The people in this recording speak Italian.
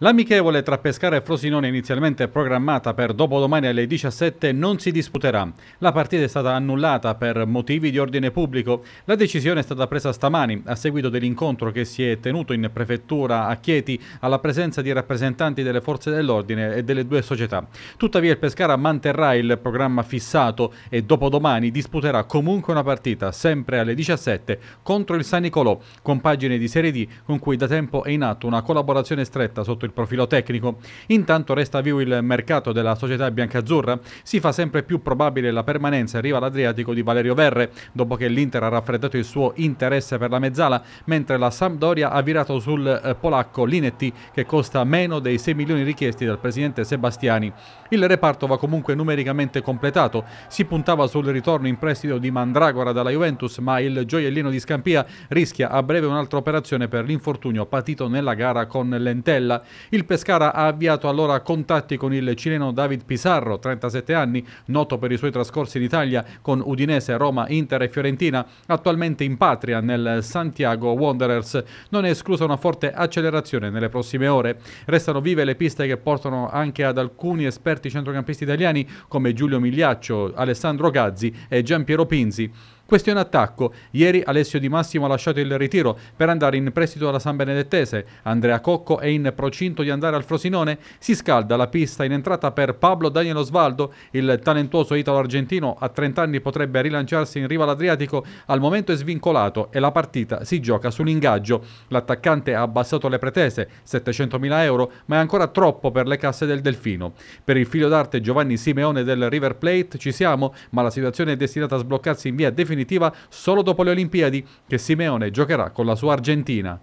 L'amichevole tra Pescara e Frosinone inizialmente programmata per dopodomani alle 17 non si disputerà. La partita è stata annullata per motivi di ordine pubblico. La decisione è stata presa stamani a seguito dell'incontro che si è tenuto in prefettura a Chieti alla presenza di rappresentanti delle forze dell'ordine e delle due società. Tuttavia il Pescara manterrà il programma fissato e dopodomani disputerà comunque una partita, sempre alle 17, contro il San Nicolò, compagine di Serie D con cui da tempo è in atto una collaborazione stretta sotto il profilo tecnico. Intanto resta vivo il mercato della società biancazzurra, si fa sempre più probabile la permanenza in riva all'Adriatico di Valerio Verre, dopo che l'Inter ha raffreddato il suo interesse per la mezzala, mentre la Sampdoria ha virato sul eh, polacco Linetti che costa meno dei 6 milioni richiesti dal presidente Sebastiani. Il reparto va comunque numericamente completato, si puntava sul ritorno in prestito di Mandragora dalla Juventus, ma il gioiellino di Scampia rischia a breve un'altra operazione per l'infortunio patito nella gara con Lentella. Il Pescara ha avviato allora contatti con il cileno David Pizarro, 37 anni, noto per i suoi trascorsi in Italia con Udinese, Roma, Inter e Fiorentina, attualmente in patria nel Santiago Wanderers. Non è esclusa una forte accelerazione nelle prossime ore. Restano vive le piste che portano anche ad alcuni esperti centrocampisti italiani come Giulio Migliaccio, Alessandro Gazzi e Gian Piero Pinzi. Questione attacco. Ieri Alessio Di Massimo ha lasciato il ritiro per andare in prestito alla San Benedettese. Andrea Cocco è in procinto di andare al Frosinone. Si scalda la pista in entrata per Pablo Daniel Osvaldo. Il talentuoso italo-argentino a 30 anni potrebbe rilanciarsi in riva all'Adriatico. Al momento è svincolato e la partita si gioca sull'ingaggio. L'attaccante ha abbassato le pretese, 700.000 euro, ma è ancora troppo per le casse del Delfino. Per il figlio d'arte Giovanni Simeone del River Plate ci siamo, ma la situazione è destinata a sbloccarsi in via definitiva definitiva solo dopo le Olimpiadi, che Simeone giocherà con la sua Argentina.